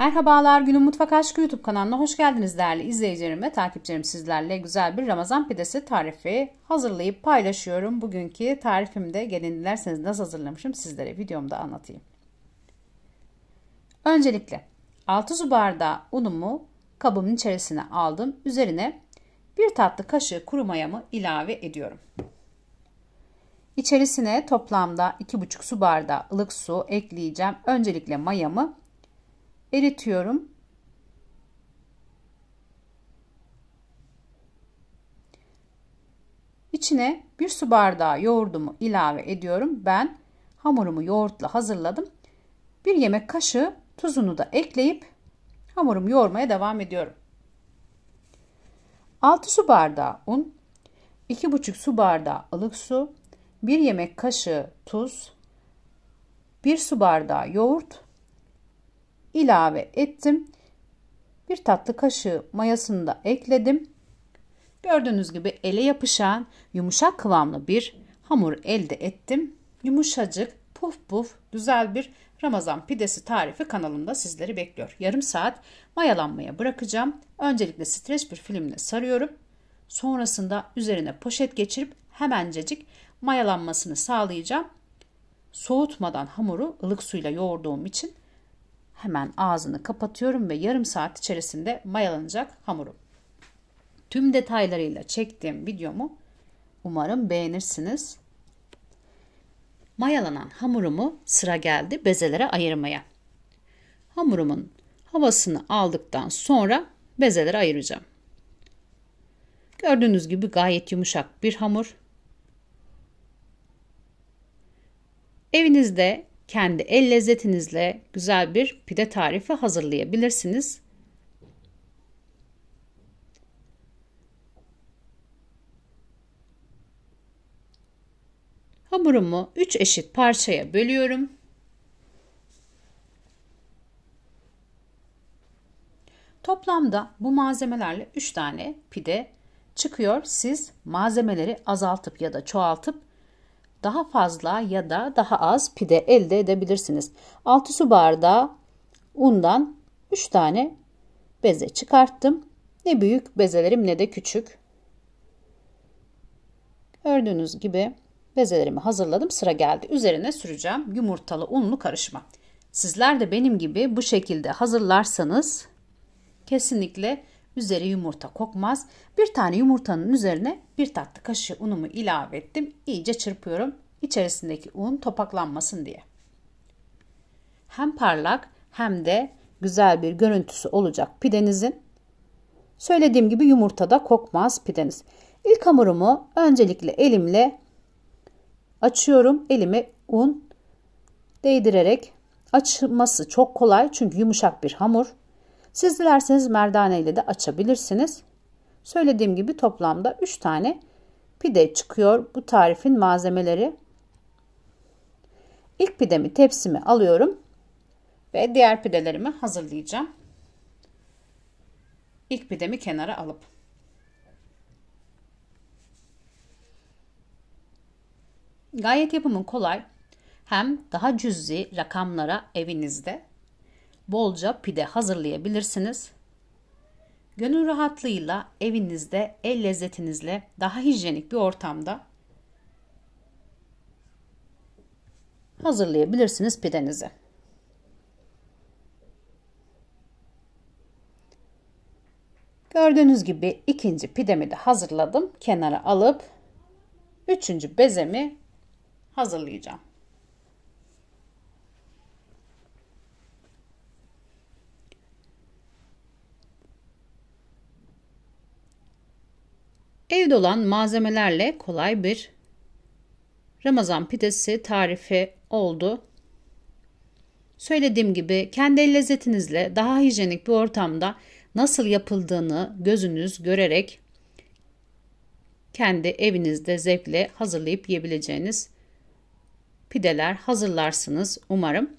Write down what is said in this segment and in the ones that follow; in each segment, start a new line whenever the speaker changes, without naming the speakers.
Merhabalar Günün Mutfak Aşkı YouTube kanalına hoş geldiniz değerli izleyicilerim ve takipçilerim sizlerle güzel bir Ramazan pidesi tarifi hazırlayıp paylaşıyorum. Bugünkü tarifimde gelin dilerseniz nasıl hazırlamışım sizlere videomda anlatayım. Öncelikle 6 su bardağı unumu kabımın içerisine aldım. Üzerine 1 tatlı kaşığı kuru mayamı ilave ediyorum. İçerisine toplamda 2,5 su bardağı ılık su ekleyeceğim. Öncelikle mayamı eritiyorum. İçine bir su bardağı yoğurdumu ilave ediyorum. Ben hamurumu yoğurtla hazırladım. Bir yemek kaşığı tuzunu da ekleyip hamurumu yoğurmaya devam ediyorum. 6 su bardağı un, 2,5 su bardağı ılık su, 1 yemek kaşığı tuz, 1 su bardağı yoğurt ilave ettim. Bir tatlı kaşığı mayasını da ekledim. Gördüğünüz gibi ele yapışan yumuşak kıvamlı bir hamur elde ettim. Yumuşacık puf puf güzel bir Ramazan pidesi tarifi kanalımda sizleri bekliyor. Yarım saat mayalanmaya bırakacağım. Öncelikle streç bir filmle sarıyorum. Sonrasında üzerine poşet geçirip hemencecik mayalanmasını sağlayacağım. Soğutmadan hamuru ılık suyla yoğurduğum için Hemen ağzını kapatıyorum ve yarım saat içerisinde mayalanacak hamurum. Tüm detaylarıyla çektiğim videomu umarım beğenirsiniz. Mayalanan hamurumu sıra geldi bezelere ayırmaya. Hamurumun havasını aldıktan sonra bezelere ayıracağım. Gördüğünüz gibi gayet yumuşak bir hamur. Evinizde kendi el lezzetinizle güzel bir pide tarifi hazırlayabilirsiniz. Hamurumu 3 eşit parçaya bölüyorum. Toplamda bu malzemelerle 3 tane pide çıkıyor. Siz malzemeleri azaltıp ya da çoğaltıp daha fazla ya da daha az pide elde edebilirsiniz. 6 su bardağı undan 3 tane beze çıkarttım. Ne büyük bezelerim ne de küçük. Gördüğünüz gibi bezelerimi hazırladım. Sıra geldi. Üzerine süreceğim yumurtalı unlu karışma. Sizler de benim gibi bu şekilde hazırlarsanız kesinlikle Üzeri yumurta kokmaz. Bir tane yumurtanın üzerine bir tatlı kaşığı unumu ilave ettim. İyice çırpıyorum İçerisindeki un topaklanmasın diye. Hem parlak hem de güzel bir görüntüsü olacak pidenizin. Söylediğim gibi yumurta da kokmaz pideniz. İlk hamurumu öncelikle elimle açıyorum. Elime un değdirerek açması çok kolay çünkü yumuşak bir hamur. Siz dilerseniz merdane ile de açabilirsiniz. Söylediğim gibi toplamda 3 tane pide çıkıyor bu tarifin malzemeleri. İlk pidemi tepsimi alıyorum ve diğer pidelerimi hazırlayacağım. İlk pidemi kenara alıp. Gayet yapımı kolay hem daha cüzi rakamlara evinizde bolca pide hazırlayabilirsiniz. Gönül rahatlığıyla evinizde el lezzetinizle daha hijyenik bir ortamda hazırlayabilirsiniz pidenizi. Gördüğünüz gibi ikinci pidemi de hazırladım. Kenara alıp üçüncü bezemi hazırlayacağım. Evde olan malzemelerle kolay bir Ramazan pidesi tarifi oldu. Söylediğim gibi kendi lezzetinizle daha hijyenik bir ortamda nasıl yapıldığını gözünüz görerek kendi evinizde zevkle hazırlayıp yiyebileceğiniz pideler hazırlarsınız umarım.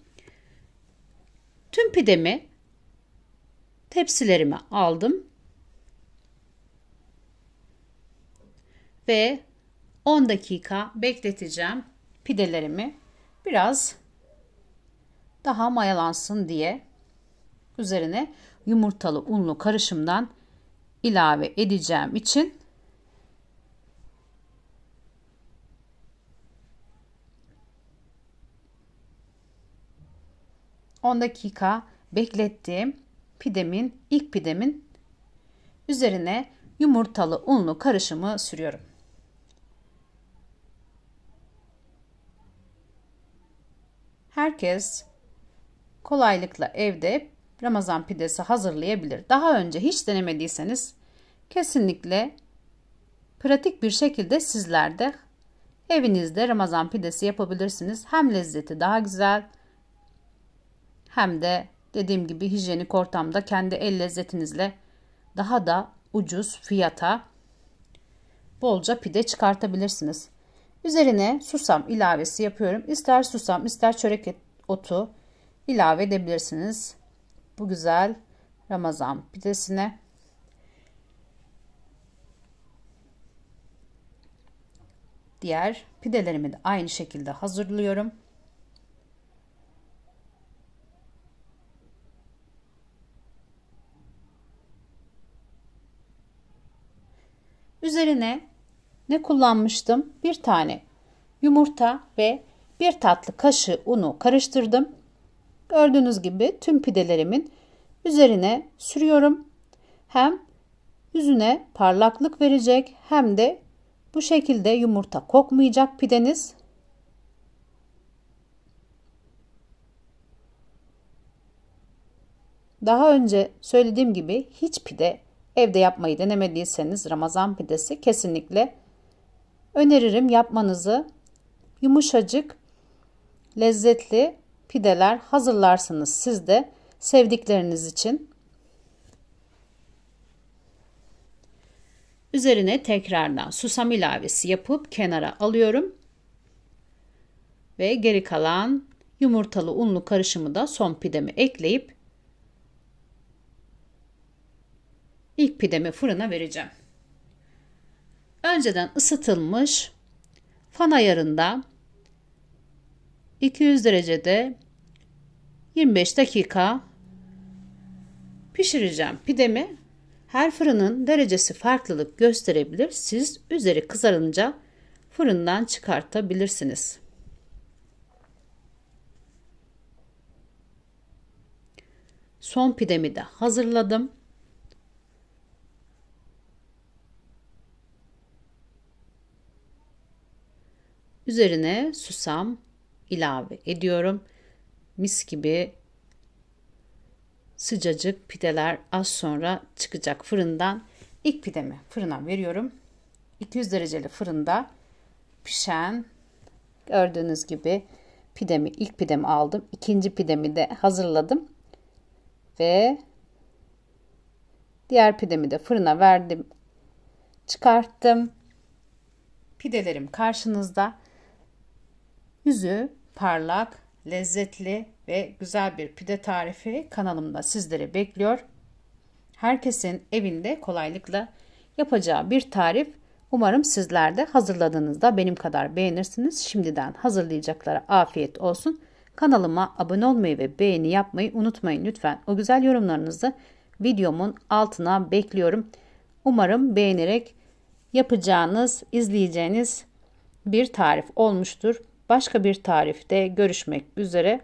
Tüm pidemi tepsilerime aldım ve 10 dakika bekleteceğim pidelerimi. Biraz daha mayalansın diye üzerine yumurtalı unlu karışımdan ilave edeceğim için 10 dakika beklettiğim pidemin ilk pidemin üzerine yumurtalı unlu karışımı sürüyorum. herkes kolaylıkla evde Ramazan pidesi hazırlayabilir. Daha önce hiç denemediyseniz kesinlikle pratik bir şekilde sizler de evinizde Ramazan pidesi yapabilirsiniz. Hem lezzeti daha güzel hem de dediğim gibi hijyenik ortamda kendi el lezzetinizle daha da ucuz fiyata bolca pide çıkartabilirsiniz. Üzerine susam ilavesi yapıyorum. İster susam ister çörek otu ilave edebilirsiniz. Bu güzel Ramazan pidesine. Diğer pidelerimi de aynı şekilde hazırlıyorum. Üzerine ne kullanmıştım? Bir tane yumurta ve bir tatlı kaşığı unu karıştırdım. Gördüğünüz gibi tüm pidelerimin üzerine sürüyorum. Hem yüzüne parlaklık verecek hem de bu şekilde yumurta kokmayacak pideniz. Daha önce söylediğim gibi hiç pide evde yapmayı denemediyseniz Ramazan pidesi kesinlikle öneririm yapmanızı. Yumuşacık, lezzetli pideler hazırlarsınız siz de sevdikleriniz için. Üzerine tekrardan susam ilavesi yapıp kenara alıyorum. Ve geri kalan yumurtalı unlu karışımı da son pidemi ekleyip ilk pidemi fırına vereceğim önceden ısıtılmış fan ayarında 200 derecede 25 dakika pişireceğim pidemi. Her fırının derecesi farklılık gösterebilir. Siz üzeri kızarınca fırından çıkartabilirsiniz. Son pidemi de hazırladım. Üzerine susam ilave ediyorum. Mis gibi sıcacık pideler az sonra çıkacak fırından. İlk pidemi fırına veriyorum. 200 dereceli fırında pişen gördüğünüz gibi pidemi ilk pidemi aldım. ikinci pidemi de hazırladım. Ve diğer pidemi de fırına verdim. Çıkarttım. Pidelerim karşınızda. Yüzü parlak, lezzetli ve güzel bir pide tarifi kanalımda sizlere bekliyor. Herkesin evinde kolaylıkla yapacağı bir tarif. Umarım sizler de hazırladığınızda benim kadar beğenirsiniz. Şimdiden hazırlayacaklara afiyet olsun. Kanalıma abone olmayı ve beğeni yapmayı unutmayın lütfen. O güzel yorumlarınızı videomun altına bekliyorum. Umarım beğenerek yapacağınız, izleyeceğiniz bir tarif olmuştur. Başka bir tarifte görüşmek üzere.